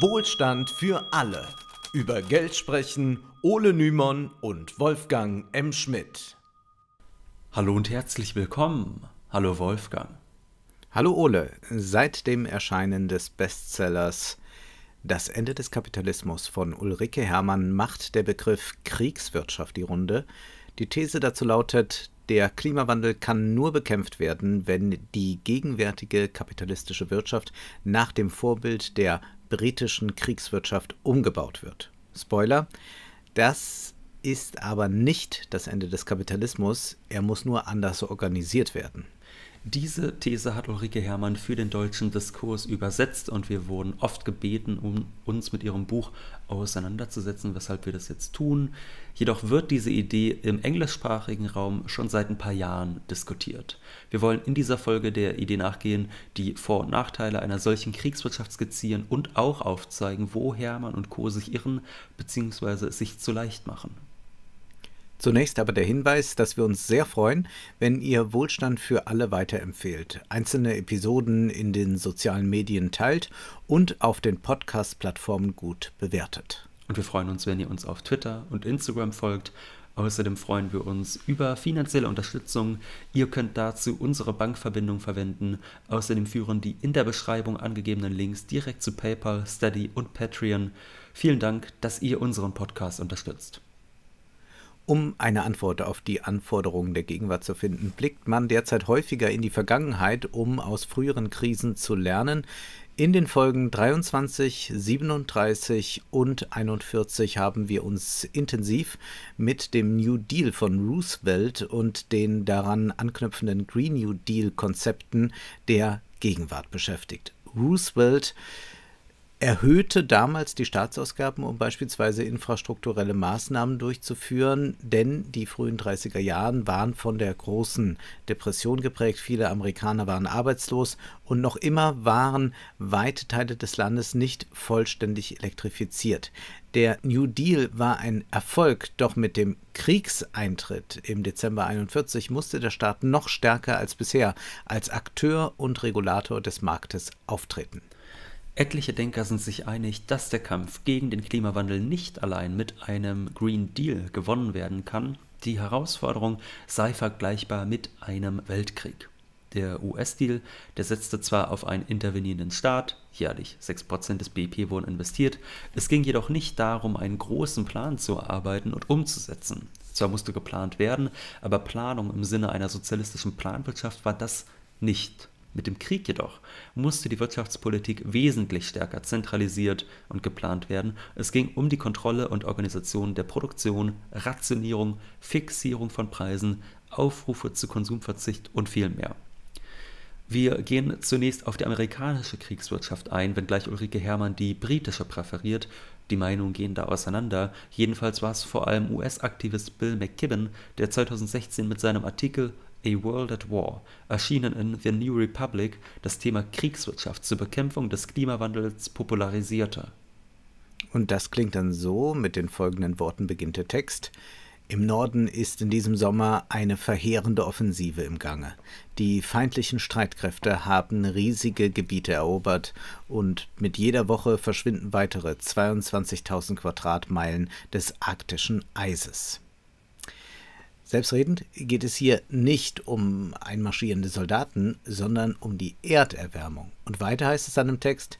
Wohlstand für alle. Über Geld sprechen Ole Nymon und Wolfgang M. Schmidt. Hallo und herzlich willkommen. Hallo Wolfgang. Hallo Ole. Seit dem Erscheinen des Bestsellers Das Ende des Kapitalismus von Ulrike Hermann macht der Begriff Kriegswirtschaft die Runde. Die These dazu lautet, der Klimawandel kann nur bekämpft werden, wenn die gegenwärtige kapitalistische Wirtschaft nach dem Vorbild der britischen Kriegswirtschaft umgebaut wird. Spoiler, das ist aber nicht das Ende des Kapitalismus, er muss nur anders organisiert werden. Diese These hat Ulrike Hermann für den deutschen Diskurs übersetzt und wir wurden oft gebeten, um uns mit ihrem Buch auseinanderzusetzen, weshalb wir das jetzt tun. Jedoch wird diese Idee im englischsprachigen Raum schon seit ein paar Jahren diskutiert. Wir wollen in dieser Folge der Idee nachgehen, die Vor- und Nachteile einer solchen Kriegswirtschaft skizzieren und auch aufzeigen, wo Hermann und Co. sich irren bzw. es sich zu leicht machen. Zunächst aber der Hinweis, dass wir uns sehr freuen, wenn ihr Wohlstand für alle weiterempfehlt, einzelne Episoden in den sozialen Medien teilt und auf den Podcast-Plattformen gut bewertet. Und wir freuen uns, wenn ihr uns auf Twitter und Instagram folgt. Außerdem freuen wir uns über finanzielle Unterstützung. Ihr könnt dazu unsere Bankverbindung verwenden. Außerdem führen die in der Beschreibung angegebenen Links direkt zu PayPal, Steady und Patreon. Vielen Dank, dass ihr unseren Podcast unterstützt. Um eine Antwort auf die Anforderungen der Gegenwart zu finden, blickt man derzeit häufiger in die Vergangenheit, um aus früheren Krisen zu lernen. In den Folgen 23, 37 und 41 haben wir uns intensiv mit dem New Deal von Roosevelt und den daran anknüpfenden Green New Deal Konzepten der Gegenwart beschäftigt. Roosevelt erhöhte damals die Staatsausgaben, um beispielsweise infrastrukturelle Maßnahmen durchzuführen, denn die frühen 30er Jahren waren von der großen Depression geprägt. Viele Amerikaner waren arbeitslos und noch immer waren weite Teile des Landes nicht vollständig elektrifiziert. Der New Deal war ein Erfolg, doch mit dem Kriegseintritt im Dezember 41 musste der Staat noch stärker als bisher als Akteur und Regulator des Marktes auftreten. Etliche Denker sind sich einig, dass der Kampf gegen den Klimawandel nicht allein mit einem Green Deal gewonnen werden kann. Die Herausforderung sei vergleichbar mit einem Weltkrieg. Der US-Deal, der setzte zwar auf einen intervenierenden Staat, jährlich 6% des BIP wurden investiert, es ging jedoch nicht darum, einen großen Plan zu erarbeiten und umzusetzen. Zwar musste geplant werden, aber Planung im Sinne einer sozialistischen Planwirtschaft war das nicht. Mit dem Krieg jedoch musste die Wirtschaftspolitik wesentlich stärker zentralisiert und geplant werden, es ging um die Kontrolle und Organisation der Produktion, Rationierung, Fixierung von Preisen, Aufrufe zu Konsumverzicht und viel mehr. Wir gehen zunächst auf die amerikanische Kriegswirtschaft ein, wenngleich Ulrike Hermann die britische präferiert. Die Meinungen gehen da auseinander. Jedenfalls war es vor allem US-Aktivist Bill McKibben, der 2016 mit seinem Artikel A World at War, erschienen in The New Republic, das Thema Kriegswirtschaft zur Bekämpfung des Klimawandels popularisierte. Und das klingt dann so, mit den folgenden Worten beginnt der Text. Im Norden ist in diesem Sommer eine verheerende Offensive im Gange. Die feindlichen Streitkräfte haben riesige Gebiete erobert und mit jeder Woche verschwinden weitere 22.000 Quadratmeilen des arktischen Eises. Selbstredend geht es hier nicht um einmarschierende Soldaten, sondern um die Erderwärmung. Und weiter heißt es dann im Text,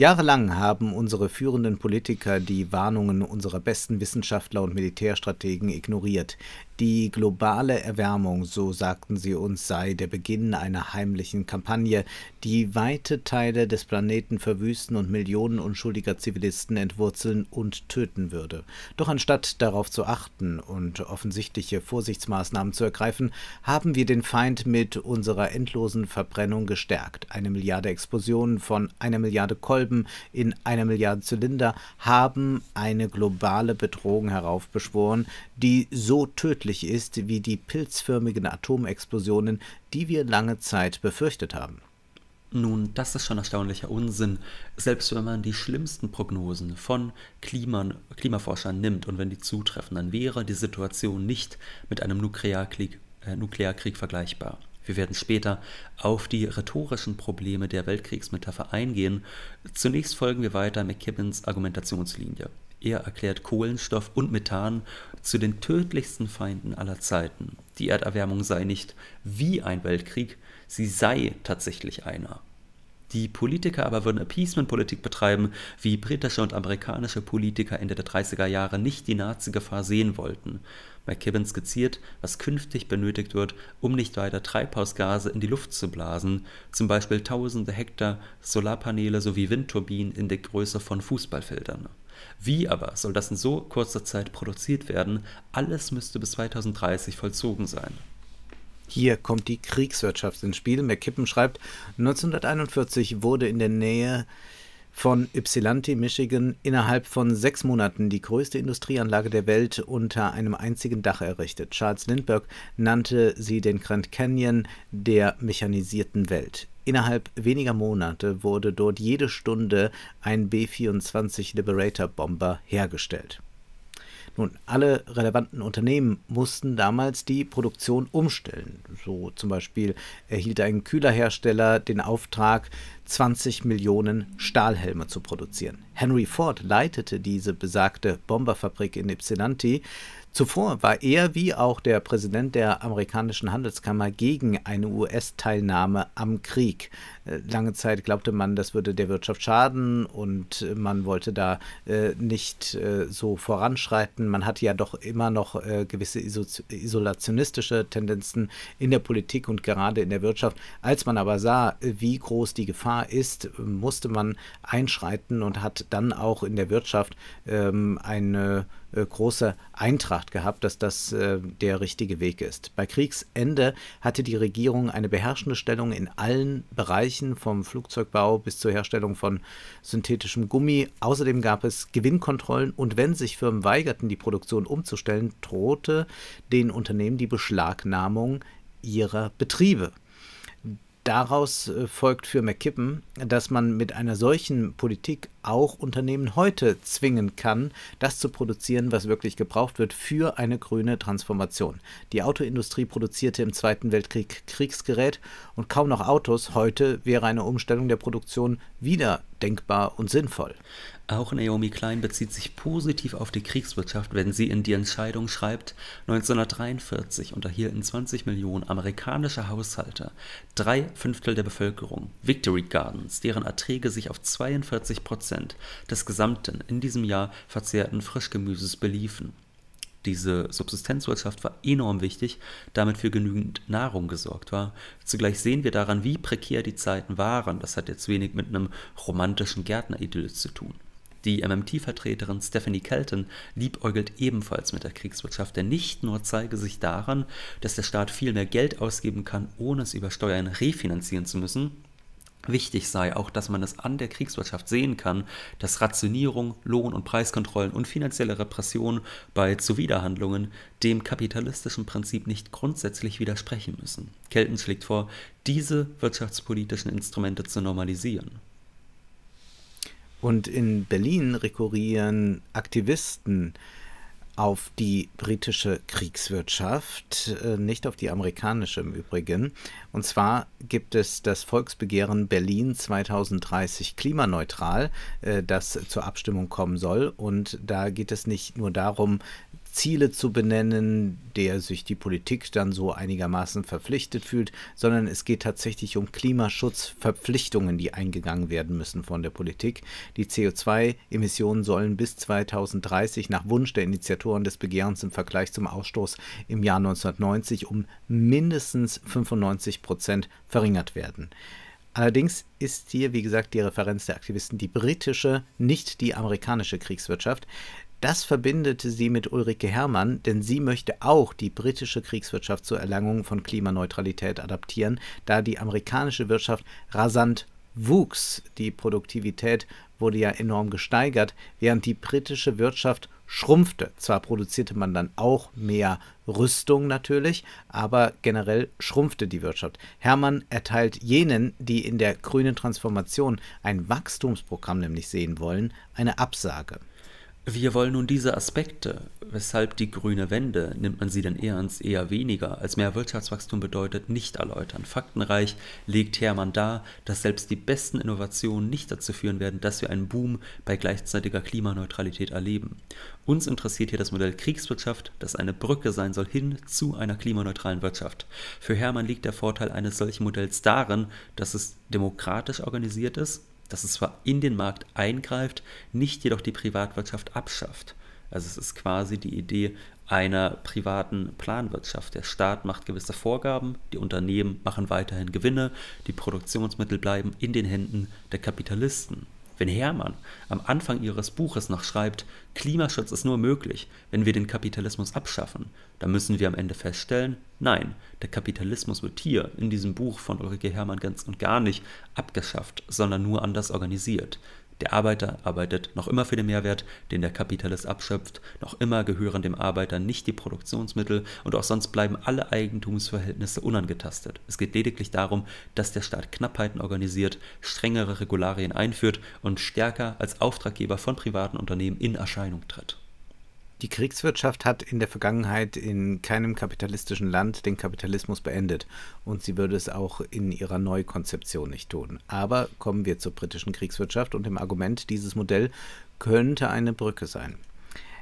Jahrelang haben unsere führenden Politiker die Warnungen unserer besten Wissenschaftler und Militärstrategen ignoriert. Die globale Erwärmung, so sagten sie uns, sei der Beginn einer heimlichen Kampagne, die weite Teile des Planeten verwüsten und Millionen unschuldiger Zivilisten entwurzeln und töten würde. Doch anstatt darauf zu achten und offensichtliche Vorsichtsmaßnahmen zu ergreifen, haben wir den Feind mit unserer endlosen Verbrennung gestärkt. Eine Milliarde Explosionen von einer Milliarde Kolben Kolben in einer Milliarde Zylinder haben eine globale Bedrohung heraufbeschworen, die so tödlich ist wie die pilzförmigen Atomexplosionen, die wir lange Zeit befürchtet haben. Nun, das ist schon erstaunlicher Unsinn, selbst wenn man die schlimmsten Prognosen von Kliman, Klimaforschern nimmt und wenn die zutreffen, dann wäre die Situation nicht mit einem Nuklearkrieg, äh, Nuklearkrieg vergleichbar. Wir werden später auf die rhetorischen Probleme der Weltkriegsmetapher eingehen. Zunächst folgen wir weiter McKibbins Argumentationslinie. Er erklärt Kohlenstoff und Methan zu den tödlichsten Feinden aller Zeiten. Die Erderwärmung sei nicht wie ein Weltkrieg, sie sei tatsächlich einer. Die Politiker aber würden Appeasement-Politik betreiben, wie britische und amerikanische Politiker Ende der 30er Jahre nicht die Nazi-Gefahr sehen wollten. McKibben skizziert, was künftig benötigt wird, um nicht weiter Treibhausgase in die Luft zu blasen, zum Beispiel tausende Hektar Solarpaneele sowie Windturbinen in der Größe von Fußballfeldern. Wie aber soll das in so kurzer Zeit produziert werden? Alles müsste bis 2030 vollzogen sein. Hier kommt die Kriegswirtschaft ins Spiel. McKippen schreibt, 1941 wurde in der Nähe von Ypsilanti, Michigan, innerhalb von sechs Monaten die größte Industrieanlage der Welt unter einem einzigen Dach errichtet. Charles Lindbergh nannte sie den Grand Canyon der mechanisierten Welt. Innerhalb weniger Monate wurde dort jede Stunde ein B-24 Liberator Bomber hergestellt. Nun, alle relevanten Unternehmen mussten damals die Produktion umstellen. So zum Beispiel erhielt ein Kühlerhersteller den Auftrag, 20 Millionen Stahlhelme zu produzieren. Henry Ford leitete diese besagte Bomberfabrik in Ypsilanti. Zuvor war er wie auch der Präsident der amerikanischen Handelskammer gegen eine US-Teilnahme am Krieg. Äh, lange Zeit glaubte man, das würde der Wirtschaft schaden und äh, man wollte da äh, nicht so voranschreiten. Man hatte ja doch immer noch gewisse isolationistische Tendenzen in der Politik und gerade in der Wirtschaft. Als man aber sah, wie groß die Gefahr ist, musste man einschreiten und hat dann auch in der Wirtschaft ähm, eine große Eintracht gehabt, dass das äh, der richtige Weg ist. Bei Kriegsende hatte die Regierung eine beherrschende Stellung in allen Bereichen Bereichen, vom Flugzeugbau bis zur Herstellung von synthetischem Gummi. Außerdem gab es Gewinnkontrollen und wenn sich Firmen weigerten, die Produktion umzustellen, drohte den Unternehmen die Beschlagnahmung ihrer Betriebe daraus äh, folgt für McKippen, dass man mit einer solchen Politik auch Unternehmen heute zwingen kann, das zu produzieren, was wirklich gebraucht wird für eine grüne Transformation. Die Autoindustrie produzierte im Zweiten Weltkrieg Kriegsgerät und kaum noch Autos. Heute wäre eine Umstellung der Produktion wieder denkbar und sinnvoll. Auch Naomi Klein bezieht sich positiv auf die Kriegswirtschaft, wenn sie in die Entscheidung schreibt, 1943 unterhielten 20 Millionen amerikanische Haushalte, drei Fünftel der Bevölkerung, Victory Gardens, deren Erträge sich auf 42 Prozent des gesamten in diesem Jahr verzehrten Frischgemüses beliefen. Diese Subsistenzwirtschaft war enorm wichtig, damit für genügend Nahrung gesorgt war. Zugleich sehen wir daran, wie prekär die Zeiten waren. Das hat jetzt wenig mit einem romantischen Gärtneridyll zu tun. Die MMT-Vertreterin Stephanie Kelton liebäugelt ebenfalls mit der Kriegswirtschaft, denn nicht nur zeige sich daran, dass der Staat viel mehr Geld ausgeben kann, ohne es über Steuern refinanzieren zu müssen, wichtig sei, auch dass man es an der Kriegswirtschaft sehen kann, dass Rationierung, Lohn- und Preiskontrollen und finanzielle Repression bei Zuwiderhandlungen dem kapitalistischen Prinzip nicht grundsätzlich widersprechen müssen. Kelten schlägt vor, diese wirtschaftspolitischen Instrumente zu normalisieren. Und in Berlin rekurrieren Aktivisten auf die britische Kriegswirtschaft, äh, nicht auf die amerikanische im Übrigen. Und zwar gibt es das Volksbegehren Berlin 2030 klimaneutral, äh, das zur Abstimmung kommen soll. Und da geht es nicht nur darum, Ziele zu benennen, der sich die Politik dann so einigermaßen verpflichtet fühlt, sondern es geht tatsächlich um Klimaschutzverpflichtungen, die eingegangen werden müssen von der Politik. Die CO2-Emissionen sollen bis 2030 nach Wunsch der Initiatoren des Begehrens im Vergleich zum Ausstoß im Jahr 1990 um mindestens 95 Prozent verringert werden. Allerdings ist hier, wie gesagt, die Referenz der Aktivisten die britische, nicht die amerikanische Kriegswirtschaft. Das verbindete sie mit Ulrike Herrmann, denn sie möchte auch die britische Kriegswirtschaft zur Erlangung von Klimaneutralität adaptieren, da die amerikanische Wirtschaft rasant wuchs. Die Produktivität wurde ja enorm gesteigert, während die britische Wirtschaft schrumpfte. Zwar produzierte man dann auch mehr Rüstung natürlich, aber generell schrumpfte die Wirtschaft. Hermann erteilt jenen, die in der grünen Transformation ein Wachstumsprogramm nämlich sehen wollen, eine Absage. Wir wollen nun diese Aspekte, weshalb die grüne Wende, nimmt man sie denn ernst, eher weniger, als mehr Wirtschaftswachstum bedeutet, nicht erläutern. Faktenreich legt Hermann dar, dass selbst die besten Innovationen nicht dazu führen werden, dass wir einen Boom bei gleichzeitiger Klimaneutralität erleben. Uns interessiert hier das Modell Kriegswirtschaft, das eine Brücke sein soll hin zu einer klimaneutralen Wirtschaft. Für Hermann liegt der Vorteil eines solchen Modells darin, dass es demokratisch organisiert ist, dass es zwar in den Markt eingreift, nicht jedoch die Privatwirtschaft abschafft. Also es ist quasi die Idee einer privaten Planwirtschaft. Der Staat macht gewisse Vorgaben, die Unternehmen machen weiterhin Gewinne, die Produktionsmittel bleiben in den Händen der Kapitalisten. Wenn Hermann am Anfang ihres Buches noch schreibt, Klimaschutz ist nur möglich, wenn wir den Kapitalismus abschaffen, dann müssen wir am Ende feststellen, nein, der Kapitalismus wird hier in diesem Buch von Ulrike Hermann ganz und gar nicht abgeschafft, sondern nur anders organisiert. Der Arbeiter arbeitet noch immer für den Mehrwert, den der Kapitalist abschöpft, noch immer gehören dem Arbeiter nicht die Produktionsmittel und auch sonst bleiben alle Eigentumsverhältnisse unangetastet. Es geht lediglich darum, dass der Staat Knappheiten organisiert, strengere Regularien einführt und stärker als Auftraggeber von privaten Unternehmen in Erscheinung tritt. Die Kriegswirtschaft hat in der Vergangenheit in keinem kapitalistischen Land den Kapitalismus beendet und sie würde es auch in ihrer Neukonzeption nicht tun. Aber kommen wir zur britischen Kriegswirtschaft und dem Argument, dieses Modell könnte eine Brücke sein.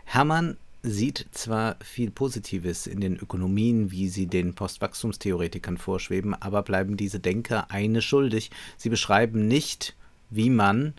Hermann sieht zwar viel Positives in den Ökonomien, wie sie den Postwachstumstheoretikern vorschweben, aber bleiben diese Denker eine schuldig. Sie beschreiben nicht, wie man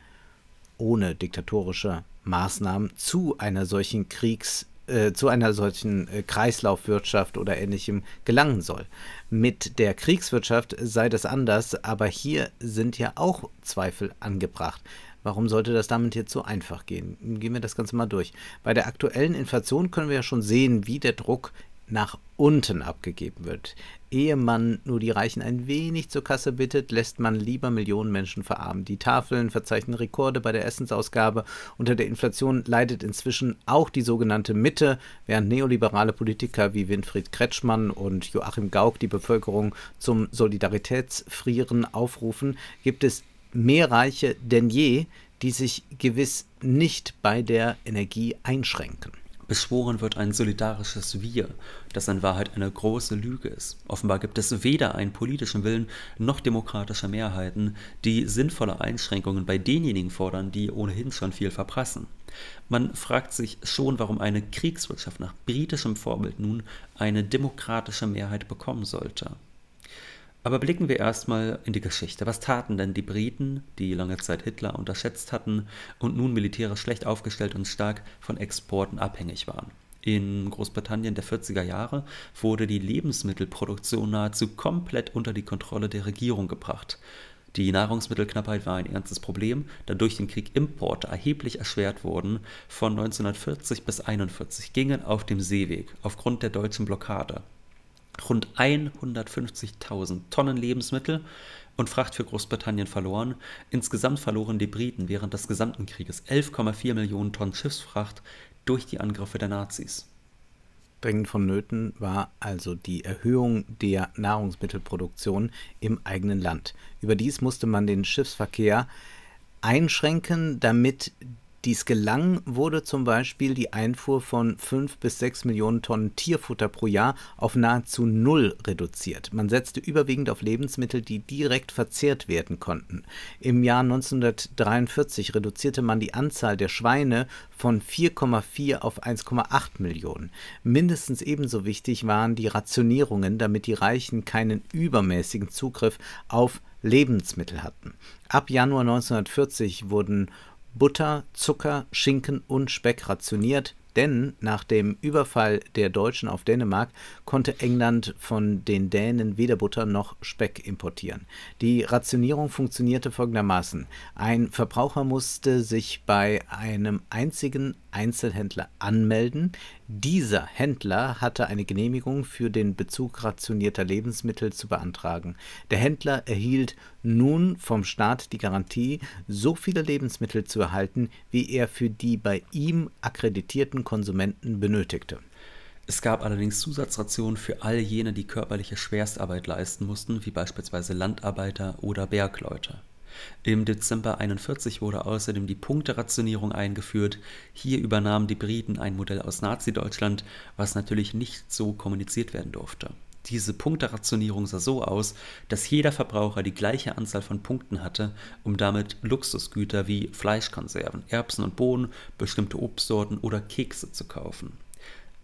ohne diktatorische Maßnahmen zu einer solchen Kriegs- äh, zu einer solchen äh, Kreislaufwirtschaft oder ähnlichem gelangen soll. Mit der Kriegswirtschaft sei das anders, aber hier sind ja auch Zweifel angebracht. Warum sollte das damit jetzt so einfach gehen? Gehen wir das Ganze mal durch. Bei der aktuellen Inflation können wir ja schon sehen, wie der Druck nach unten abgegeben wird. Ehe man nur die Reichen ein wenig zur Kasse bittet, lässt man lieber Millionen Menschen verarmen. Die Tafeln verzeichnen Rekorde bei der Essensausgabe. Unter der Inflation leidet inzwischen auch die sogenannte Mitte, während neoliberale Politiker wie Winfried Kretschmann und Joachim Gauck die Bevölkerung zum Solidaritätsfrieren aufrufen, gibt es mehr Reiche denn je, die sich gewiss nicht bei der Energie einschränken. Beschworen wird ein solidarisches Wir, das in Wahrheit eine große Lüge ist. Offenbar gibt es weder einen politischen Willen noch demokratische Mehrheiten, die sinnvolle Einschränkungen bei denjenigen fordern, die ohnehin schon viel verprassen. Man fragt sich schon, warum eine Kriegswirtschaft nach britischem Vorbild nun eine demokratische Mehrheit bekommen sollte. Aber blicken wir erstmal in die Geschichte. Was taten denn die Briten, die lange Zeit Hitler unterschätzt hatten und nun militärisch schlecht aufgestellt und stark von Exporten abhängig waren? In Großbritannien der 40er Jahre wurde die Lebensmittelproduktion nahezu komplett unter die Kontrolle der Regierung gebracht. Die Nahrungsmittelknappheit war ein ernstes Problem, da durch den Krieg Importe erheblich erschwert wurden. Von 1940 bis 1941 gingen auf dem Seeweg aufgrund der deutschen Blockade rund 150.000 Tonnen Lebensmittel und Fracht für Großbritannien verloren. Insgesamt verloren die Briten während des gesamten Krieges 11,4 Millionen Tonnen Schiffsfracht durch die Angriffe der Nazis. Dringend vonnöten war also die Erhöhung der Nahrungsmittelproduktion im eigenen Land. Überdies musste man den Schiffsverkehr einschränken, damit dies gelang, wurde zum Beispiel die Einfuhr von 5 bis 6 Millionen Tonnen Tierfutter pro Jahr auf nahezu null reduziert. Man setzte überwiegend auf Lebensmittel, die direkt verzehrt werden konnten. Im Jahr 1943 reduzierte man die Anzahl der Schweine von 4,4 auf 1,8 Millionen. Mindestens ebenso wichtig waren die Rationierungen, damit die Reichen keinen übermäßigen Zugriff auf Lebensmittel hatten. Ab Januar 1940 wurden Butter, Zucker, Schinken und Speck rationiert, denn nach dem Überfall der Deutschen auf Dänemark konnte England von den Dänen weder Butter noch Speck importieren. Die Rationierung funktionierte folgendermaßen. Ein Verbraucher musste sich bei einem einzigen Einzelhändler anmelden. Dieser Händler hatte eine Genehmigung für den Bezug rationierter Lebensmittel zu beantragen. Der Händler erhielt nun vom Staat die Garantie, so viele Lebensmittel zu erhalten, wie er für die bei ihm akkreditierten Konsumenten benötigte. Es gab allerdings Zusatzrationen für all jene, die körperliche Schwerstarbeit leisten mussten, wie beispielsweise Landarbeiter oder Bergleute. Im Dezember 41 wurde außerdem die Punkterationierung eingeführt. Hier übernahmen die Briten ein Modell aus Nazi-Deutschland, was natürlich nicht so kommuniziert werden durfte. Diese Punkterationierung sah so aus, dass jeder Verbraucher die gleiche Anzahl von Punkten hatte, um damit Luxusgüter wie Fleischkonserven, Erbsen und Bohnen, bestimmte Obstsorten oder Kekse zu kaufen.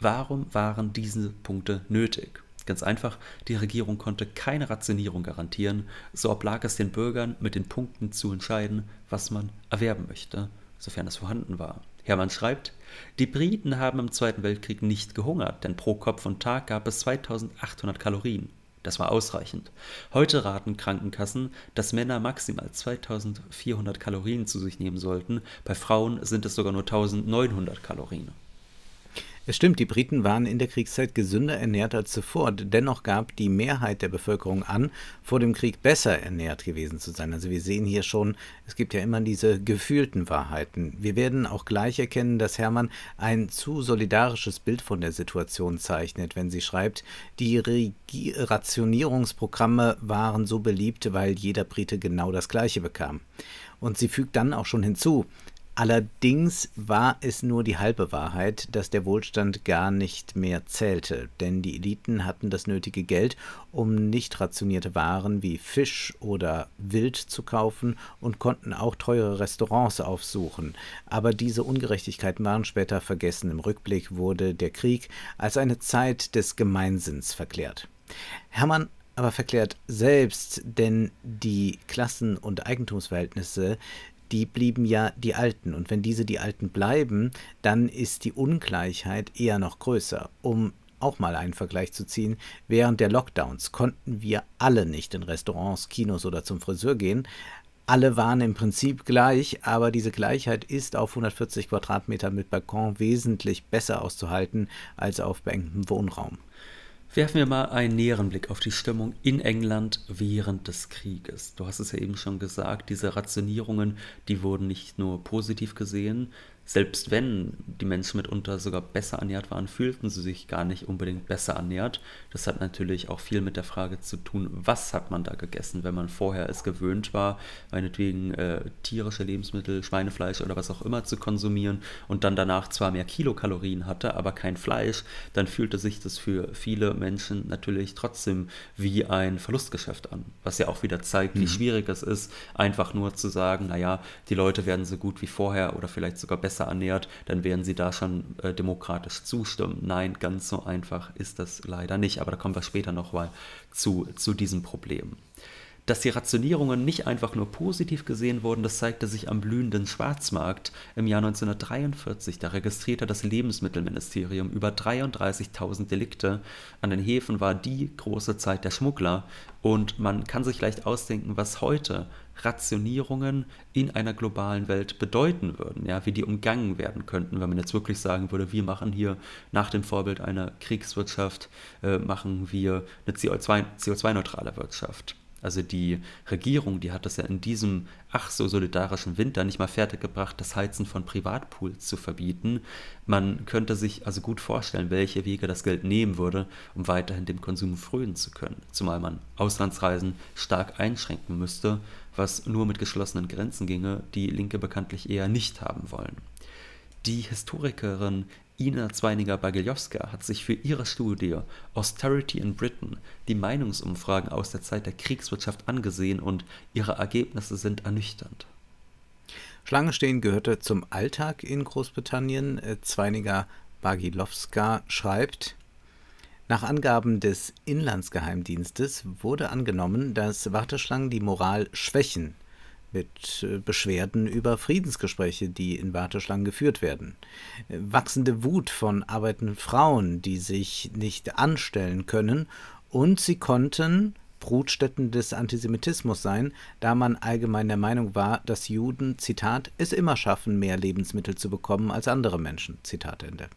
Warum waren diese Punkte nötig? Ganz einfach, die Regierung konnte keine Rationierung garantieren, so oblag es den Bürgern, mit den Punkten zu entscheiden, was man erwerben möchte, sofern es vorhanden war. Hermann schreibt, die Briten haben im Zweiten Weltkrieg nicht gehungert, denn pro Kopf und Tag gab es 2800 Kalorien. Das war ausreichend. Heute raten Krankenkassen, dass Männer maximal 2400 Kalorien zu sich nehmen sollten, bei Frauen sind es sogar nur 1900 Kalorien. Es stimmt, die Briten waren in der Kriegszeit gesünder ernährt als zuvor. Dennoch gab die Mehrheit der Bevölkerung an, vor dem Krieg besser ernährt gewesen zu sein. Also wir sehen hier schon, es gibt ja immer diese gefühlten Wahrheiten. Wir werden auch gleich erkennen, dass Hermann ein zu solidarisches Bild von der Situation zeichnet, wenn sie schreibt, die Re Rationierungsprogramme waren so beliebt, weil jeder Brite genau das gleiche bekam. Und sie fügt dann auch schon hinzu, Allerdings war es nur die halbe Wahrheit, dass der Wohlstand gar nicht mehr zählte, denn die Eliten hatten das nötige Geld, um nicht rationierte Waren wie Fisch oder Wild zu kaufen und konnten auch teure Restaurants aufsuchen. Aber diese Ungerechtigkeiten waren später vergessen. Im Rückblick wurde der Krieg als eine Zeit des Gemeinsinns verklärt. Hermann aber verklärt selbst, denn die Klassen- und Eigentumsverhältnisse die blieben ja die Alten. Und wenn diese die Alten bleiben, dann ist die Ungleichheit eher noch größer. Um auch mal einen Vergleich zu ziehen, während der Lockdowns konnten wir alle nicht in Restaurants, Kinos oder zum Friseur gehen. Alle waren im Prinzip gleich, aber diese Gleichheit ist auf 140 Quadratmetern mit Balkon wesentlich besser auszuhalten als auf beengtem Wohnraum. Werfen wir mal einen näheren Blick auf die Stimmung in England während des Krieges. Du hast es ja eben schon gesagt, diese Rationierungen, die wurden nicht nur positiv gesehen, selbst wenn die Menschen mitunter sogar besser ernährt waren, fühlten sie sich gar nicht unbedingt besser ernährt. Das hat natürlich auch viel mit der Frage zu tun, was hat man da gegessen, wenn man vorher es gewöhnt war, meinetwegen äh, tierische Lebensmittel, Schweinefleisch oder was auch immer zu konsumieren und dann danach zwar mehr Kilokalorien hatte, aber kein Fleisch, dann fühlte sich das für viele Menschen natürlich trotzdem wie ein Verlustgeschäft an, was ja auch wieder zeigt, mhm. wie schwierig es ist, einfach nur zu sagen, naja, die Leute werden so gut wie vorher oder vielleicht sogar besser besser ernährt, dann werden sie da schon äh, demokratisch zustimmen. Nein, ganz so einfach ist das leider nicht. Aber da kommen wir später nochmal zu, zu diesem Problem dass die Rationierungen nicht einfach nur positiv gesehen wurden, das zeigte sich am blühenden Schwarzmarkt. Im Jahr 1943, da registrierte das Lebensmittelministerium über 33.000 Delikte. An den Häfen war die große Zeit der Schmuggler und man kann sich leicht ausdenken, was heute Rationierungen in einer globalen Welt bedeuten würden, ja, wie die umgangen werden könnten, wenn man jetzt wirklich sagen würde, wir machen hier nach dem Vorbild einer Kriegswirtschaft, äh, machen wir eine CO2-neutrale CO2 Wirtschaft. Also die Regierung, die hat das ja in diesem ach so solidarischen Winter nicht mal fertiggebracht, das Heizen von Privatpools zu verbieten. Man könnte sich also gut vorstellen, welche Wege das Geld nehmen würde, um weiterhin dem Konsum frönen zu können. Zumal man Auslandsreisen stark einschränken müsste, was nur mit geschlossenen Grenzen ginge, die Linke bekanntlich eher nicht haben wollen. Die Historikerin Ina Zweiniger-Bagiljowska hat sich für ihre Studie Austerity in Britain die Meinungsumfragen aus der Zeit der Kriegswirtschaft angesehen und ihre Ergebnisse sind ernüchternd. Schlangenstehen gehörte zum Alltag in Großbritannien. Äh, Zweiniger-Bagilowska schreibt, nach Angaben des Inlandsgeheimdienstes wurde angenommen, dass Warteschlangen die Moral schwächen mit äh, Beschwerden über Friedensgespräche, die in Warteschlangen geführt werden. Wachsende Wut von arbeitenden Frauen, die sich nicht anstellen können und sie konnten Brutstätten des Antisemitismus sein, da man allgemein der Meinung war, dass Juden, Zitat, es immer schaffen, mehr Lebensmittel zu bekommen als andere Menschen, Zitat Ende.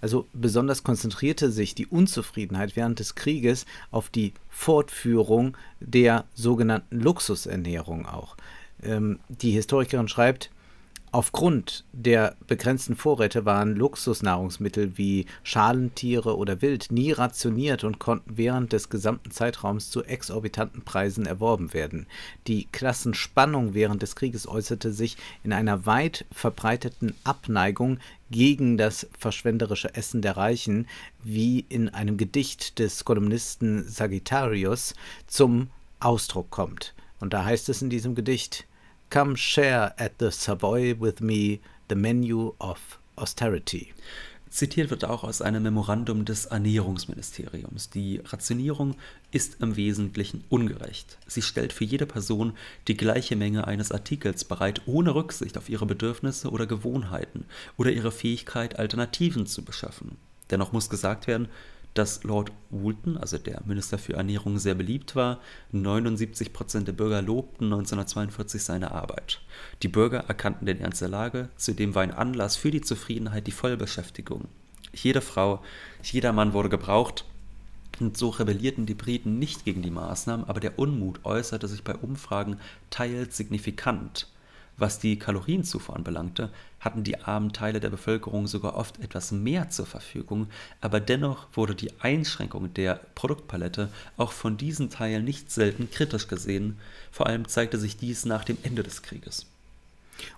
Also besonders konzentrierte sich die Unzufriedenheit während des Krieges auf die Fortführung der sogenannten Luxusernährung auch. Ähm, die Historikerin schreibt, Aufgrund der begrenzten Vorräte waren Luxusnahrungsmittel wie Schalentiere oder Wild nie rationiert und konnten während des gesamten Zeitraums zu exorbitanten Preisen erworben werden. Die Klassenspannung während des Krieges äußerte sich in einer weit verbreiteten Abneigung gegen das verschwenderische Essen der Reichen, wie in einem Gedicht des Kolumnisten Sagittarius zum Ausdruck kommt. Und da heißt es in diesem Gedicht, Come share at the Savoy with me the menu of austerity. Zitiert wird auch aus einem Memorandum des Ernährungsministeriums. Die Rationierung ist im Wesentlichen ungerecht. Sie stellt für jede Person die gleiche Menge eines Artikels bereit, ohne Rücksicht auf ihre Bedürfnisse oder Gewohnheiten oder ihre Fähigkeit, Alternativen zu beschaffen. Dennoch muss gesagt werden, dass Lord Woolton, also der Minister für Ernährung, sehr beliebt war. 79 Prozent der Bürger lobten 1942 seine Arbeit. Die Bürger erkannten den Ernst der Lage. Zudem war ein Anlass für die Zufriedenheit die Vollbeschäftigung. Jede Frau, jeder Mann wurde gebraucht. Und so rebellierten die Briten nicht gegen die Maßnahmen, aber der Unmut äußerte sich bei Umfragen teils signifikant. Was die Kalorienzufuhr anbelangte, hatten die armen Teile der Bevölkerung sogar oft etwas mehr zur Verfügung, aber dennoch wurde die Einschränkung der Produktpalette auch von diesen Teilen nicht selten kritisch gesehen, vor allem zeigte sich dies nach dem Ende des Krieges.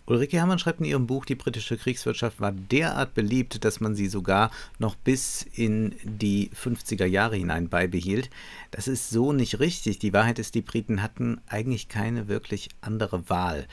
Ulrike Herrmann schreibt in ihrem Buch, die britische Kriegswirtschaft war derart beliebt, dass man sie sogar noch bis in die 50er Jahre hinein beibehielt. Das ist so nicht richtig. Die Wahrheit ist, die Briten hatten eigentlich keine wirklich andere Wahl.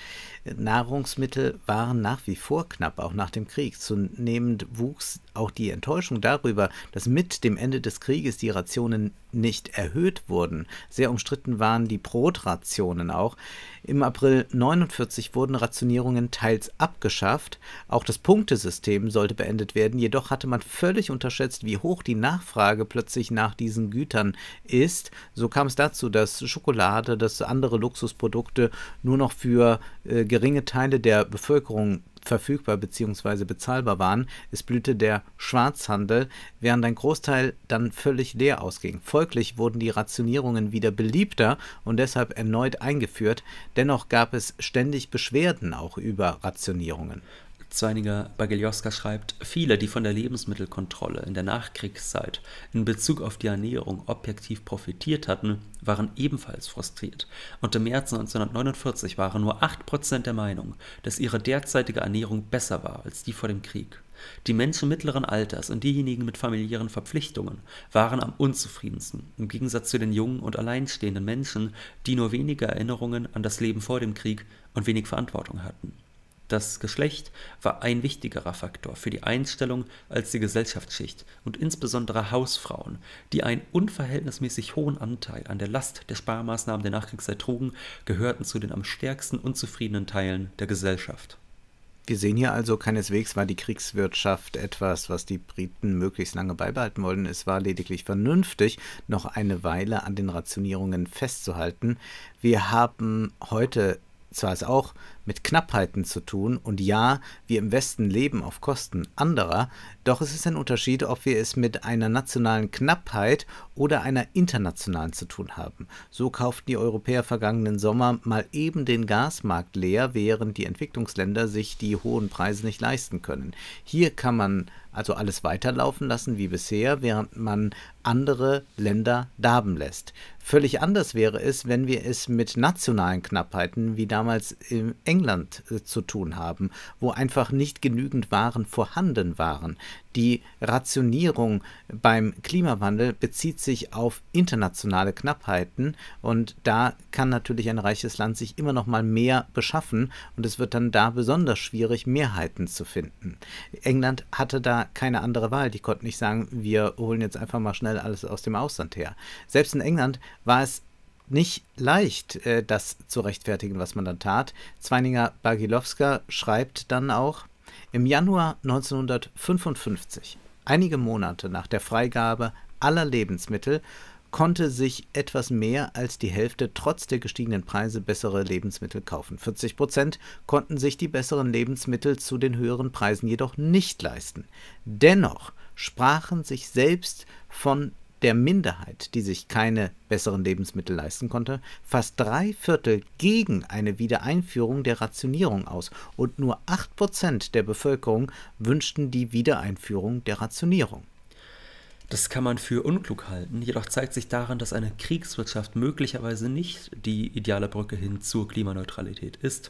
Nahrungsmittel waren nach wie vor knapp, auch nach dem Krieg. Zunehmend wuchs auch die Enttäuschung darüber, dass mit dem Ende des Krieges die Rationen nicht erhöht wurden. Sehr umstritten waren die Brotrationen auch. Im April 1949 wurden Rationierungen teils abgeschafft. Auch das Punktesystem sollte beendet werden. Jedoch hatte man völlig unterschätzt, wie hoch die Nachfrage plötzlich nach diesen Gütern ist. So kam es dazu, dass Schokolade, dass andere Luxusprodukte nur noch für äh, geringe Teile der Bevölkerung verfügbar bzw. bezahlbar waren. Es blühte der Schwarzhandel, während ein Großteil dann völlig leer ausging. Folglich wurden die Rationierungen wieder beliebter und deshalb erneut eingeführt. Dennoch gab es ständig Beschwerden auch über Rationierungen. Zweiniger Bageljoska schreibt, viele, die von der Lebensmittelkontrolle in der Nachkriegszeit in Bezug auf die Ernährung objektiv profitiert hatten, waren ebenfalls frustriert und im März 1949 waren nur 8% der Meinung, dass ihre derzeitige Ernährung besser war als die vor dem Krieg. Die Menschen mittleren Alters und diejenigen mit familiären Verpflichtungen waren am unzufriedensten, im Gegensatz zu den jungen und alleinstehenden Menschen, die nur wenige Erinnerungen an das Leben vor dem Krieg und wenig Verantwortung hatten. Das Geschlecht war ein wichtigerer Faktor für die Einstellung als die Gesellschaftsschicht und insbesondere Hausfrauen, die einen unverhältnismäßig hohen Anteil an der Last der Sparmaßnahmen der Nachkriegszeit trugen, gehörten zu den am stärksten unzufriedenen Teilen der Gesellschaft. Wir sehen hier also, keineswegs war die Kriegswirtschaft etwas, was die Briten möglichst lange beibehalten wollten. Es war lediglich vernünftig, noch eine Weile an den Rationierungen festzuhalten. Wir haben heute zwar es auch mit Knappheiten zu tun und ja, wir im Westen leben auf Kosten anderer, doch es ist ein Unterschied, ob wir es mit einer nationalen Knappheit oder einer internationalen zu tun haben. So kauften die Europäer vergangenen Sommer mal eben den Gasmarkt leer, während die Entwicklungsländer sich die hohen Preise nicht leisten können. Hier kann man also alles weiterlaufen lassen wie bisher, während man andere Länder darben lässt. Völlig anders wäre es, wenn wir es mit nationalen Knappheiten wie damals im England England äh, zu tun haben, wo einfach nicht genügend Waren vorhanden waren. Die Rationierung beim Klimawandel bezieht sich auf internationale Knappheiten und da kann natürlich ein reiches Land sich immer noch mal mehr beschaffen und es wird dann da besonders schwierig, Mehrheiten zu finden. England hatte da keine andere Wahl. Die konnten nicht sagen, wir holen jetzt einfach mal schnell alles aus dem Ausland her. Selbst in England war es nicht leicht, äh, das zu rechtfertigen, was man dann tat. Zweininger Bagilowska schreibt dann auch, im Januar 1955, einige Monate nach der Freigabe aller Lebensmittel, konnte sich etwas mehr als die Hälfte trotz der gestiegenen Preise bessere Lebensmittel kaufen. 40 Prozent konnten sich die besseren Lebensmittel zu den höheren Preisen jedoch nicht leisten. Dennoch sprachen sich selbst von der Minderheit, die sich keine besseren Lebensmittel leisten konnte, fast drei Viertel gegen eine Wiedereinführung der Rationierung aus und nur acht Prozent der Bevölkerung wünschten die Wiedereinführung der Rationierung. Das kann man für unklug halten, jedoch zeigt sich daran, dass eine Kriegswirtschaft möglicherweise nicht die ideale Brücke hin zur Klimaneutralität ist.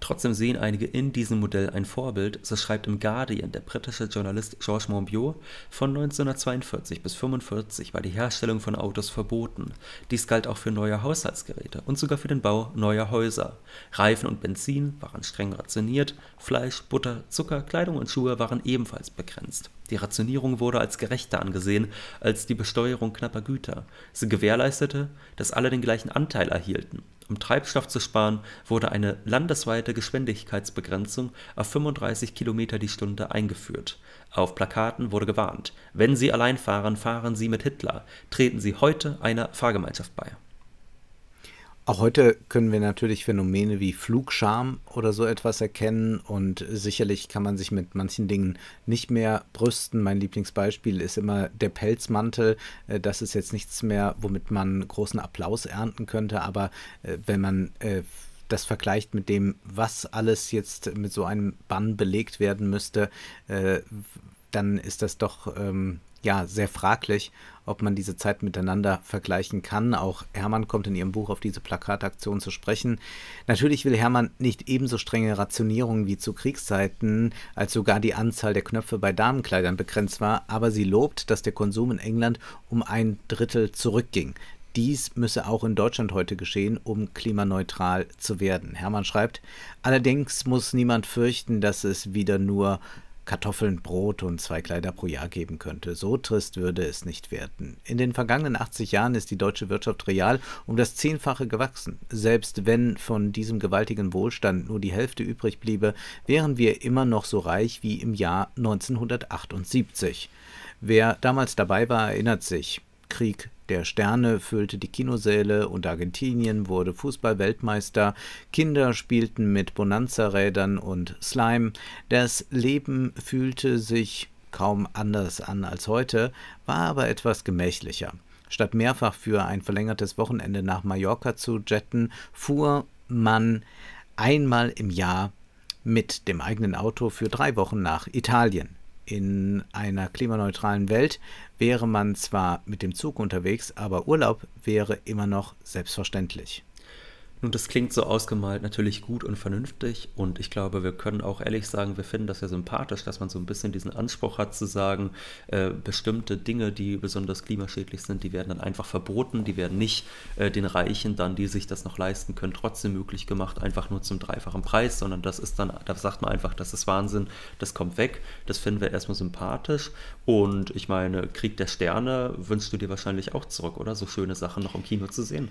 Trotzdem sehen einige in diesem Modell ein Vorbild, so schreibt im Guardian der britische Journalist Georges Monbiot, von 1942 bis 1945 war die Herstellung von Autos verboten. Dies galt auch für neue Haushaltsgeräte und sogar für den Bau neuer Häuser. Reifen und Benzin waren streng rationiert, Fleisch, Butter, Zucker, Kleidung und Schuhe waren ebenfalls begrenzt. Die Rationierung wurde als gerechter angesehen als die Besteuerung knapper Güter. Sie gewährleistete, dass alle den gleichen Anteil erhielten. Um Treibstoff zu sparen, wurde eine landesweite Geschwindigkeitsbegrenzung auf 35 km die Stunde eingeführt. Auf Plakaten wurde gewarnt: „ Wenn Sie allein fahren, fahren Sie mit Hitler. Treten Sie heute einer Fahrgemeinschaft bei auch heute können wir natürlich Phänomene wie Flugscham oder so etwas erkennen und sicherlich kann man sich mit manchen Dingen nicht mehr brüsten. Mein Lieblingsbeispiel ist immer der Pelzmantel. Äh, das ist jetzt nichts mehr, womit man großen Applaus ernten könnte, aber äh, wenn man äh, das vergleicht mit dem, was alles jetzt mit so einem Bann belegt werden müsste, dann ist das doch ähm, ja sehr fraglich, ob man diese Zeit miteinander vergleichen kann. Auch Hermann kommt in ihrem Buch auf diese Plakataktion zu sprechen. Natürlich will Hermann nicht ebenso strenge Rationierungen wie zu Kriegszeiten, als sogar die Anzahl der Knöpfe bei Damenkleidern begrenzt war, aber sie lobt, dass der Konsum in England um ein Drittel zurückging. Dies müsse auch in Deutschland heute geschehen, um klimaneutral zu werden. Hermann schreibt, allerdings muss niemand fürchten, dass es wieder nur Kartoffeln, Brot und zwei Kleider pro Jahr geben könnte. So trist würde es nicht werden. In den vergangenen 80 Jahren ist die deutsche Wirtschaft real um das Zehnfache gewachsen. Selbst wenn von diesem gewaltigen Wohlstand nur die Hälfte übrig bliebe, wären wir immer noch so reich wie im Jahr 1978. Wer damals dabei war, erinnert sich. Krieg, der Sterne füllte die Kinosäle und Argentinien wurde Fußballweltmeister. Kinder spielten mit Bonanza-Rädern und Slime. Das Leben fühlte sich kaum anders an als heute, war aber etwas gemächlicher. Statt mehrfach für ein verlängertes Wochenende nach Mallorca zu jetten, fuhr man einmal im Jahr mit dem eigenen Auto für drei Wochen nach Italien in einer klimaneutralen Welt wäre man zwar mit dem Zug unterwegs, aber Urlaub wäre immer noch selbstverständlich. Nun, das klingt so ausgemalt natürlich gut und vernünftig und ich glaube, wir können auch ehrlich sagen, wir finden das ja sympathisch, dass man so ein bisschen diesen Anspruch hat zu sagen, äh, bestimmte Dinge, die besonders klimaschädlich sind, die werden dann einfach verboten, die werden nicht äh, den Reichen dann, die sich das noch leisten können, trotzdem möglich gemacht, einfach nur zum dreifachen Preis, sondern das ist dann, da sagt man einfach, das ist Wahnsinn, das kommt weg, das finden wir erstmal sympathisch und ich meine, Krieg der Sterne wünschst du dir wahrscheinlich auch zurück, oder? So schöne Sachen noch im Kino zu sehen.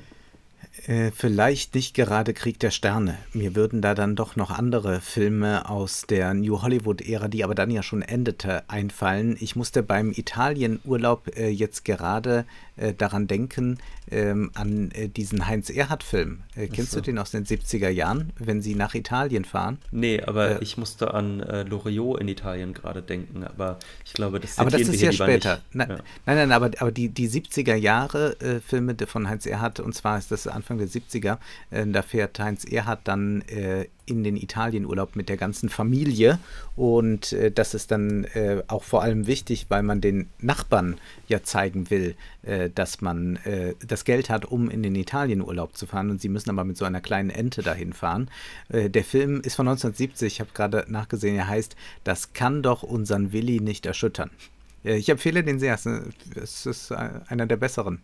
Äh, vielleicht nicht gerade Krieg der Sterne. Mir würden da dann doch noch andere Filme aus der New Hollywood-Ära, die aber dann ja schon endete, einfallen. Ich musste beim Italien-Urlaub äh, jetzt gerade äh, daran denken, ähm, an äh, diesen Heinz-Erhardt-Film. Äh, kennst so. du den aus den 70er Jahren, wenn sie nach Italien fahren? Nee, aber äh, ich musste an äh, Loriot in Italien gerade denken, aber ich glaube, das Aber das ist ja später. Na, ja. Nein, nein, aber, aber die, die 70er Jahre äh, Filme von Heinz Erhardt, und zwar ist das Anfang der 70er, da fährt Heinz Erhardt dann in den Italienurlaub mit der ganzen Familie. Und äh, das ist dann äh, auch vor allem wichtig, weil man den Nachbarn ja zeigen will, äh, dass man äh, das Geld hat, um in den Italienurlaub zu fahren. Und sie müssen aber mit so einer kleinen Ente dahin fahren. Äh, der Film ist von 1970, ich habe gerade nachgesehen, er heißt Das kann doch unseren Willi nicht erschüttern. Äh, ich empfehle den sehr. Es ist einer der besseren.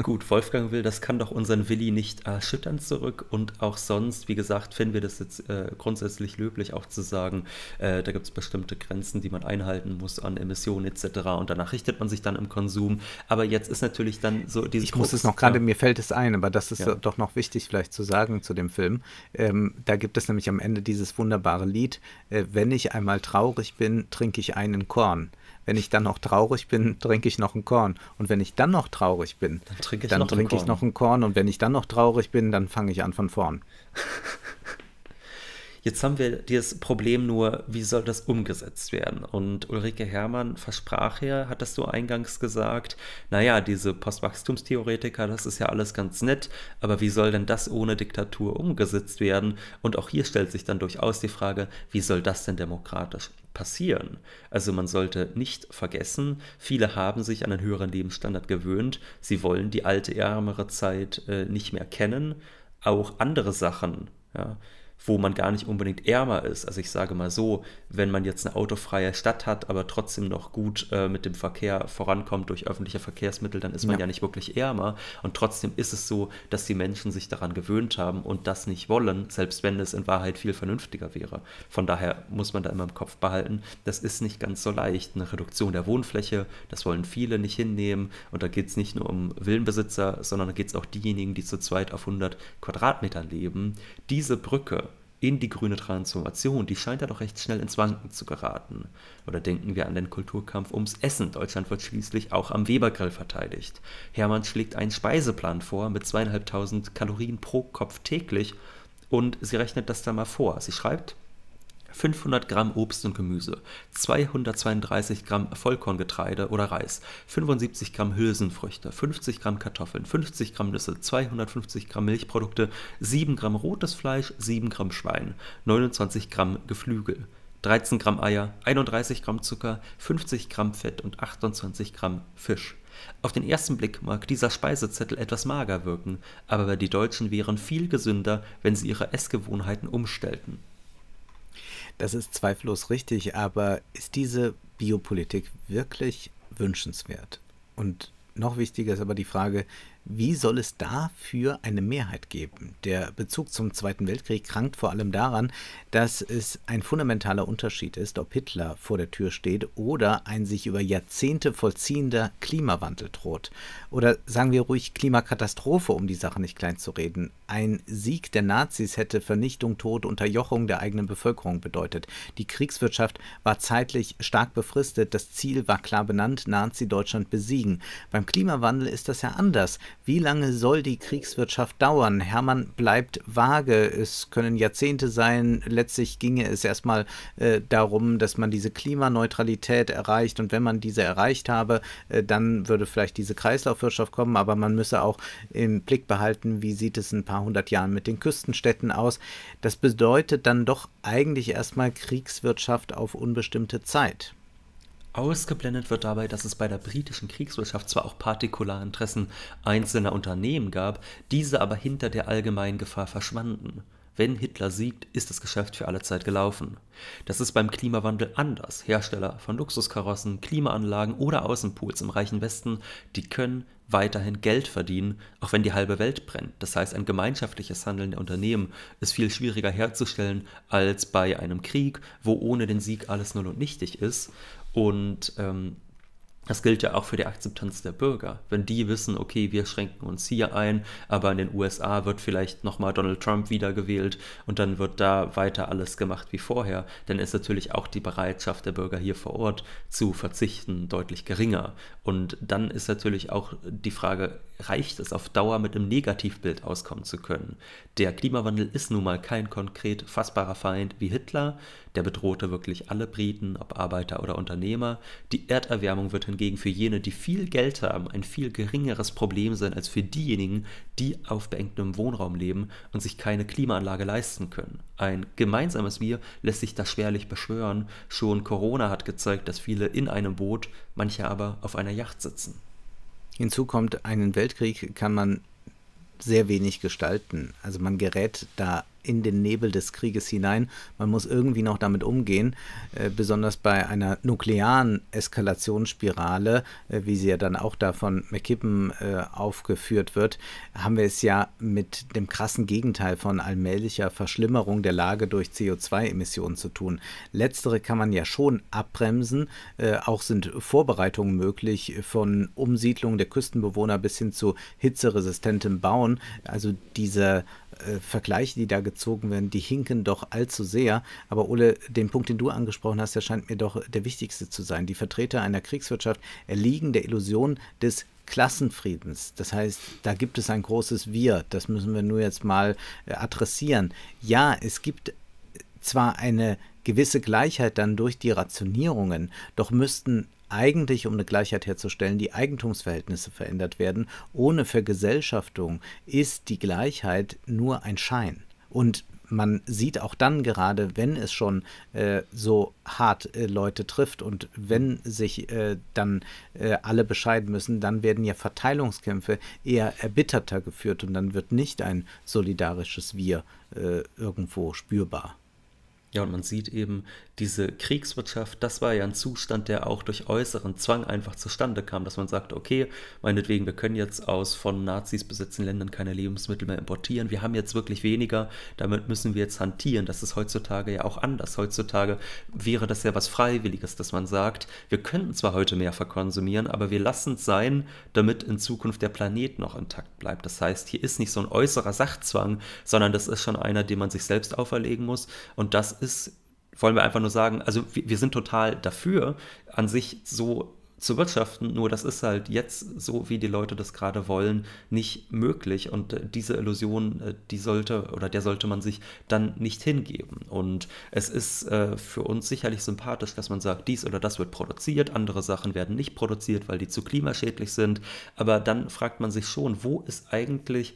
Gut, Wolfgang will, das kann doch unseren Willi nicht erschüttern zurück. Und auch sonst, wie gesagt, finden wir das jetzt äh, grundsätzlich löblich, auch zu sagen, äh, da gibt es bestimmte Grenzen, die man einhalten muss an Emissionen etc. Und danach richtet man sich dann im Konsum. Aber jetzt ist natürlich dann so dieses. Ich muss Krux, es noch gerade, ja. mir fällt es ein, aber das ist ja. doch noch wichtig, vielleicht zu sagen zu dem Film. Ähm, da gibt es nämlich am Ende dieses wunderbare Lied: äh, Wenn ich einmal traurig bin, trinke ich einen Korn. Wenn ich dann noch traurig bin, trinke ich noch ein Korn. Und wenn ich dann noch traurig bin, dann trinke ich, dann ich noch ein Korn. Und wenn ich dann noch traurig bin, dann fange ich an von vorn. Jetzt haben wir dieses Problem nur, wie soll das umgesetzt werden? Und Ulrike Hermann versprach ja, hattest du eingangs gesagt, naja, diese Postwachstumstheoretiker, das ist ja alles ganz nett, aber wie soll denn das ohne Diktatur umgesetzt werden? Und auch hier stellt sich dann durchaus die Frage, wie soll das denn demokratisch passieren. Also man sollte nicht vergessen, viele haben sich an einen höheren Lebensstandard gewöhnt, sie wollen die alte, ärmere Zeit äh, nicht mehr kennen, auch andere Sachen. Ja wo man gar nicht unbedingt ärmer ist. Also ich sage mal so, wenn man jetzt eine autofreie Stadt hat, aber trotzdem noch gut äh, mit dem Verkehr vorankommt durch öffentliche Verkehrsmittel, dann ist man ja. ja nicht wirklich ärmer. Und trotzdem ist es so, dass die Menschen sich daran gewöhnt haben und das nicht wollen, selbst wenn es in Wahrheit viel vernünftiger wäre. Von daher muss man da immer im Kopf behalten, das ist nicht ganz so leicht. Eine Reduktion der Wohnfläche, das wollen viele nicht hinnehmen. Und da geht es nicht nur um Willenbesitzer, sondern da geht es auch diejenigen, die zu zweit auf 100 Quadratmetern leben. Diese Brücke, in die grüne Transformation, die scheint da doch recht schnell ins Wanken zu geraten. Oder denken wir an den Kulturkampf ums Essen. Deutschland wird schließlich auch am Webergrill verteidigt. Hermann schlägt einen Speiseplan vor mit zweieinhalbtausend Kalorien pro Kopf täglich und sie rechnet das da mal vor. Sie schreibt, 500 Gramm Obst und Gemüse, 232 Gramm Vollkorngetreide oder Reis, 75 Gramm Hülsenfrüchte, 50 Gramm Kartoffeln, 50 Gramm Nüsse, 250 Gramm Milchprodukte, 7 Gramm rotes Fleisch, 7 Gramm Schwein, 29 Gramm Geflügel. 13 Gramm Eier, 31 Gramm Zucker, 50 Gramm Fett und 28 Gramm Fisch. Auf den ersten Blick mag dieser Speisezettel etwas mager wirken, aber die Deutschen wären viel gesünder, wenn sie ihre Essgewohnheiten umstellten. Das ist zweifellos richtig, aber ist diese Biopolitik wirklich wünschenswert? Und noch wichtiger ist aber die Frage, wie soll es dafür eine Mehrheit geben? Der Bezug zum Zweiten Weltkrieg krankt vor allem daran, dass es ein fundamentaler Unterschied ist, ob Hitler vor der Tür steht oder ein sich über Jahrzehnte vollziehender Klimawandel droht. Oder sagen wir ruhig Klimakatastrophe, um die Sache nicht klein zu reden. Ein Sieg der Nazis hätte Vernichtung, Tod, Unterjochung der eigenen Bevölkerung bedeutet. Die Kriegswirtschaft war zeitlich stark befristet. Das Ziel war klar benannt, Nazi-Deutschland besiegen. Beim Klimawandel ist das ja anders. Wie lange soll die Kriegswirtschaft dauern? Hermann bleibt vage. Es können Jahrzehnte sein. Letztlich ginge es erstmal äh, darum, dass man diese Klimaneutralität erreicht. Und wenn man diese erreicht habe, äh, dann würde vielleicht diese Kreislaufwirtschaft kommen. Aber man müsse auch im Blick behalten, wie sieht es ein paar hundert Jahren mit den Küstenstädten aus. Das bedeutet dann doch eigentlich erstmal Kriegswirtschaft auf unbestimmte Zeit. Ausgeblendet wird dabei, dass es bei der britischen Kriegswirtschaft zwar auch Partikularinteressen einzelner Unternehmen gab, diese aber hinter der allgemeinen Gefahr verschwanden. Wenn Hitler siegt, ist das Geschäft für alle Zeit gelaufen. Das ist beim Klimawandel anders. Hersteller von Luxuskarossen, Klimaanlagen oder Außenpools im reichen Westen, die können weiterhin Geld verdienen, auch wenn die halbe Welt brennt. Das heißt, ein gemeinschaftliches Handeln der Unternehmen ist viel schwieriger herzustellen als bei einem Krieg, wo ohne den Sieg alles null und nichtig ist. Und ähm, das gilt ja auch für die Akzeptanz der Bürger. Wenn die wissen, okay, wir schränken uns hier ein, aber in den USA wird vielleicht nochmal Donald Trump wiedergewählt und dann wird da weiter alles gemacht wie vorher, dann ist natürlich auch die Bereitschaft der Bürger hier vor Ort zu verzichten deutlich geringer. Und dann ist natürlich auch die Frage, reicht es auf Dauer mit einem Negativbild auskommen zu können. Der Klimawandel ist nun mal kein konkret fassbarer Feind wie Hitler, der bedrohte wirklich alle Briten, ob Arbeiter oder Unternehmer. Die Erderwärmung wird hingegen für jene, die viel Geld haben, ein viel geringeres Problem sein als für diejenigen, die auf beengtem Wohnraum leben und sich keine Klimaanlage leisten können. Ein gemeinsames Wir lässt sich da schwerlich beschwören. Schon Corona hat gezeigt, dass viele in einem Boot, manche aber auf einer Yacht sitzen. Hinzu kommt, einen Weltkrieg kann man sehr wenig gestalten. Also man gerät da in den Nebel des Krieges hinein. Man muss irgendwie noch damit umgehen, äh, besonders bei einer nuklearen Eskalationsspirale, äh, wie sie ja dann auch da von McKippen äh, aufgeführt wird, haben wir es ja mit dem krassen Gegenteil von allmählicher Verschlimmerung der Lage durch CO2-Emissionen zu tun. Letztere kann man ja schon abbremsen, äh, auch sind Vorbereitungen möglich von Umsiedlung der Küstenbewohner bis hin zu hitzeresistentem Bauen. Also diese äh, Vergleiche, die da gezogen werden, die hinken doch allzu sehr. Aber Ole, den Punkt, den du angesprochen hast, der scheint mir doch der wichtigste zu sein. Die Vertreter einer Kriegswirtschaft erliegen der Illusion des Klassenfriedens. Das heißt, da gibt es ein großes Wir. Das müssen wir nur jetzt mal äh, adressieren. Ja, es gibt zwar eine gewisse Gleichheit dann durch die Rationierungen, doch müssten eigentlich, um eine Gleichheit herzustellen, die Eigentumsverhältnisse verändert werden. Ohne Vergesellschaftung ist die Gleichheit nur ein Schein. Und man sieht auch dann gerade, wenn es schon äh, so hart äh, Leute trifft und wenn sich äh, dann äh, alle bescheiden müssen, dann werden ja Verteilungskämpfe eher erbitterter geführt und dann wird nicht ein solidarisches Wir äh, irgendwo spürbar. Ja, und man sieht eben, diese Kriegswirtschaft, das war ja ein Zustand, der auch durch äußeren Zwang einfach zustande kam, dass man sagte, okay, meinetwegen, wir können jetzt aus von Nazis besetzten Ländern keine Lebensmittel mehr importieren, wir haben jetzt wirklich weniger, damit müssen wir jetzt hantieren. Das ist heutzutage ja auch anders. Heutzutage wäre das ja was Freiwilliges, dass man sagt, wir könnten zwar heute mehr verkonsumieren, aber wir lassen es sein, damit in Zukunft der Planet noch intakt bleibt. Das heißt, hier ist nicht so ein äußerer Sachzwang, sondern das ist schon einer, den man sich selbst auferlegen muss und das ist, wollen wir einfach nur sagen, also wir, wir sind total dafür, an sich so zu wirtschaften. Nur das ist halt jetzt, so wie die Leute das gerade wollen, nicht möglich. Und äh, diese Illusion, äh, die sollte oder der sollte man sich dann nicht hingeben. Und es ist äh, für uns sicherlich sympathisch, dass man sagt, dies oder das wird produziert, andere Sachen werden nicht produziert, weil die zu klimaschädlich sind. Aber dann fragt man sich schon, wo ist eigentlich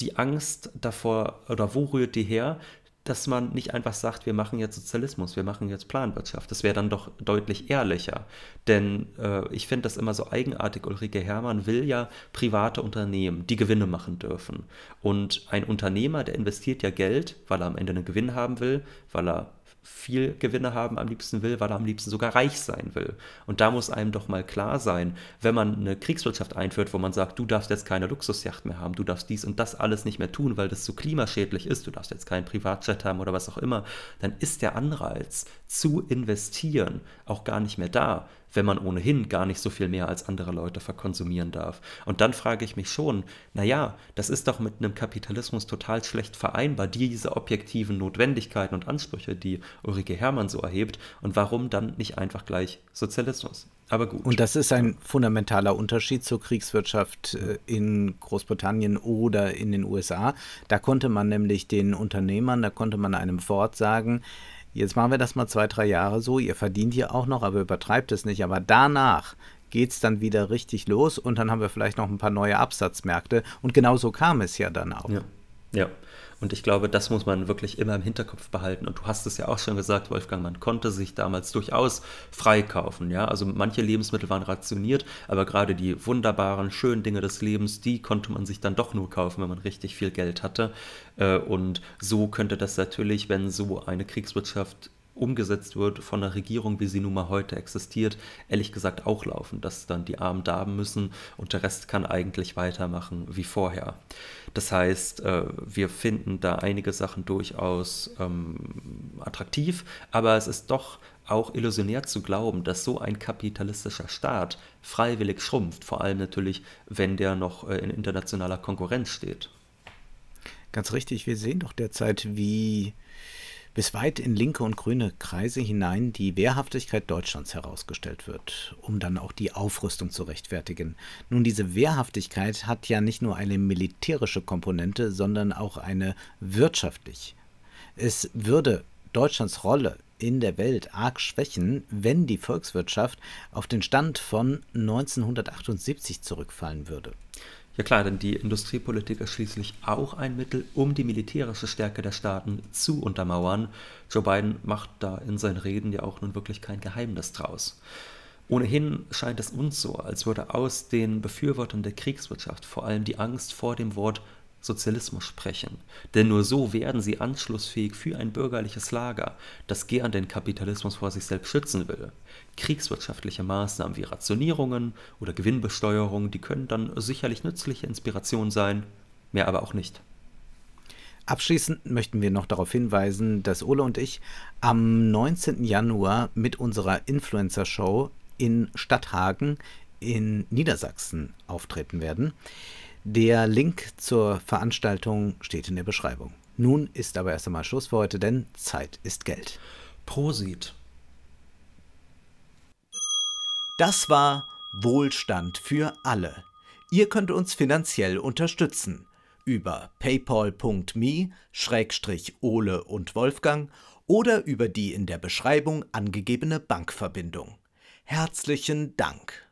die Angst davor oder wo rührt die her, dass man nicht einfach sagt, wir machen jetzt Sozialismus, wir machen jetzt Planwirtschaft. Das wäre dann doch deutlich ehrlicher. Denn äh, ich finde das immer so eigenartig. Ulrike Hermann will ja private Unternehmen, die Gewinne machen dürfen. Und ein Unternehmer, der investiert ja Geld, weil er am Ende einen Gewinn haben will, weil er viel Gewinne haben am liebsten will, weil er am liebsten sogar reich sein will. Und da muss einem doch mal klar sein, wenn man eine Kriegswirtschaft einführt, wo man sagt, du darfst jetzt keine Luxusjacht mehr haben, du darfst dies und das alles nicht mehr tun, weil das zu so klimaschädlich ist, du darfst jetzt keinen Privatjet haben oder was auch immer, dann ist der Anreiz zu investieren auch gar nicht mehr da wenn man ohnehin gar nicht so viel mehr als andere Leute verkonsumieren darf. Und dann frage ich mich schon, naja, das ist doch mit einem Kapitalismus total schlecht vereinbar, diese objektiven Notwendigkeiten und Ansprüche, die Ulrike Hermann so erhebt, und warum dann nicht einfach gleich Sozialismus? Aber gut. Und das ist ein fundamentaler Unterschied zur Kriegswirtschaft äh, in Großbritannien oder in den USA. Da konnte man nämlich den Unternehmern, da konnte man einem Ford sagen, jetzt machen wir das mal zwei, drei Jahre so, ihr verdient hier auch noch, aber übertreibt es nicht. Aber danach geht es dann wieder richtig los und dann haben wir vielleicht noch ein paar neue Absatzmärkte. Und genau so kam es ja dann auch. Ja. Ja. Und ich glaube, das muss man wirklich immer im Hinterkopf behalten. Und du hast es ja auch schon gesagt, Wolfgang, man konnte sich damals durchaus freikaufen. Ja? Also manche Lebensmittel waren rationiert, aber gerade die wunderbaren, schönen Dinge des Lebens, die konnte man sich dann doch nur kaufen, wenn man richtig viel Geld hatte. Äh, und so könnte das natürlich, wenn so eine Kriegswirtschaft umgesetzt wird von einer Regierung, wie sie nun mal heute existiert, ehrlich gesagt auch laufen, dass dann die Armen da müssen und der Rest kann eigentlich weitermachen wie vorher. Das heißt, äh, wir finden da einige Sachen durchaus ähm, attraktiv, aber es ist doch auch illusionär zu glauben, dass so ein kapitalistischer Staat freiwillig schrumpft, vor allem natürlich, wenn der noch äh, in internationaler Konkurrenz steht. Ganz richtig, wir sehen doch derzeit, wie bis weit in linke und grüne Kreise hinein die Wehrhaftigkeit Deutschlands herausgestellt wird, um dann auch die Aufrüstung zu rechtfertigen. Nun, diese Wehrhaftigkeit hat ja nicht nur eine militärische Komponente, sondern auch eine wirtschaftlich. Es würde Deutschlands Rolle in der Welt arg schwächen, wenn die Volkswirtschaft auf den Stand von 1978 zurückfallen würde. Ja klar, denn die Industriepolitik ist schließlich auch ein Mittel, um die militärische Stärke der Staaten zu untermauern. Joe Biden macht da in seinen Reden ja auch nun wirklich kein Geheimnis draus. Ohnehin scheint es uns so, als würde aus den Befürwortern der Kriegswirtschaft vor allem die Angst vor dem Wort Sozialismus sprechen, denn nur so werden sie anschlussfähig für ein bürgerliches Lager, das gern den Kapitalismus vor sich selbst schützen will. Kriegswirtschaftliche Maßnahmen wie Rationierungen oder Gewinnbesteuerung, die können dann sicherlich nützliche Inspiration sein, mehr aber auch nicht. Abschließend möchten wir noch darauf hinweisen, dass Ole und ich am 19. Januar mit unserer Influencer-Show in Stadthagen in Niedersachsen auftreten werden. Der Link zur Veranstaltung steht in der Beschreibung. Nun ist aber erst einmal Schluss für heute, denn Zeit ist Geld. Prosit. Das war Wohlstand für alle. Ihr könnt uns finanziell unterstützen über paypal.me-ole und Wolfgang oder über die in der Beschreibung angegebene Bankverbindung. Herzlichen Dank!